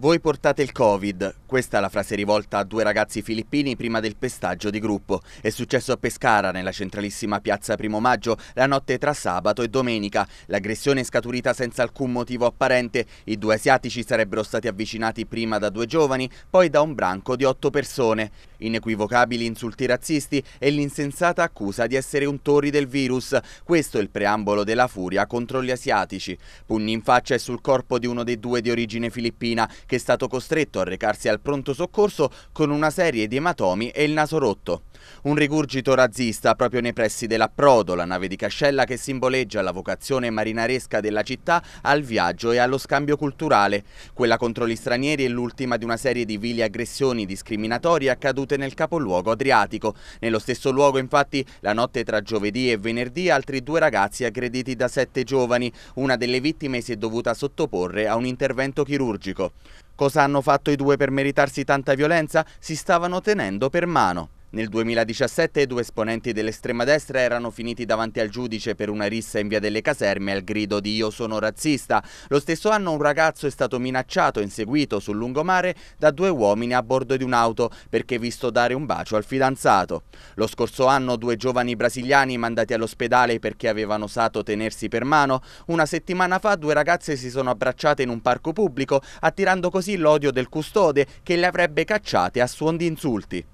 Voi portate il Covid, questa è la frase rivolta a due ragazzi filippini prima del pestaggio di gruppo. È successo a Pescara, nella centralissima piazza Primo Maggio, la notte tra sabato e domenica. L'aggressione è scaturita senza alcun motivo apparente. I due asiatici sarebbero stati avvicinati prima da due giovani, poi da un branco di otto persone inequivocabili insulti razzisti e l'insensata accusa di essere un untori del virus. Questo è il preambolo della furia contro gli asiatici. Pugni in faccia e sul corpo di uno dei due di origine filippina che è stato costretto a recarsi al pronto soccorso con una serie di ematomi e il naso rotto. Un rigurgito razzista proprio nei pressi dell'approdo, la nave di Cascella che simboleggia la vocazione marinaresca della città al viaggio e allo scambio culturale. Quella contro gli stranieri è l'ultima di una serie di vili aggressioni discriminatorie accadute nel capoluogo adriatico. Nello stesso luogo infatti la notte tra giovedì e venerdì altri due ragazzi aggrediti da sette giovani. Una delle vittime si è dovuta sottoporre a un intervento chirurgico. Cosa hanno fatto i due per meritarsi tanta violenza? Si stavano tenendo per mano. Nel 2017 due esponenti dell'estrema destra erano finiti davanti al giudice per una rissa in via delle caserme al grido di io sono razzista. Lo stesso anno un ragazzo è stato minacciato e inseguito sul lungomare da due uomini a bordo di un'auto perché visto dare un bacio al fidanzato. Lo scorso anno due giovani brasiliani mandati all'ospedale perché avevano osato tenersi per mano. Una settimana fa due ragazze si sono abbracciate in un parco pubblico attirando così l'odio del custode che le avrebbe cacciate a suon di insulti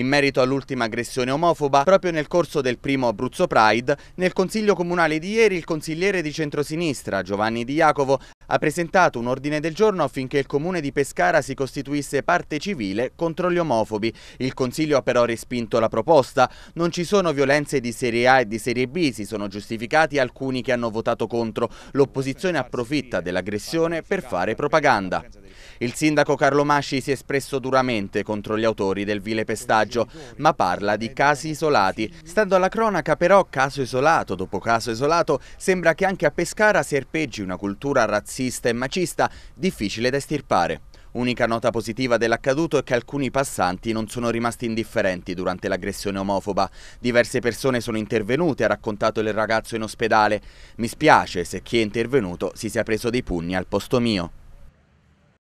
in merito all'ultima aggressione omofoba, proprio nel corso del primo Abruzzo Pride, nel Consiglio Comunale di ieri il consigliere di centrosinistra Giovanni Di Jacovo ha presentato un ordine del giorno affinché il comune di Pescara si costituisse parte civile contro gli omofobi. Il consiglio ha però respinto la proposta. Non ci sono violenze di serie A e di serie B, si sono giustificati alcuni che hanno votato contro. L'opposizione approfitta dell'aggressione per fare propaganda. Il sindaco Carlo Masci si è espresso duramente contro gli autori del vile pestaggio, ma parla di casi isolati. Stando alla cronaca però, caso isolato dopo caso isolato, sembra che anche a Pescara serpeggi una cultura razzista e macista difficile da estirpare. Unica nota positiva dell'accaduto è che alcuni passanti non sono rimasti indifferenti durante l'aggressione omofoba. Diverse persone sono intervenute, ha raccontato il ragazzo in ospedale. Mi spiace se chi è intervenuto si sia preso dei pugni al posto mio.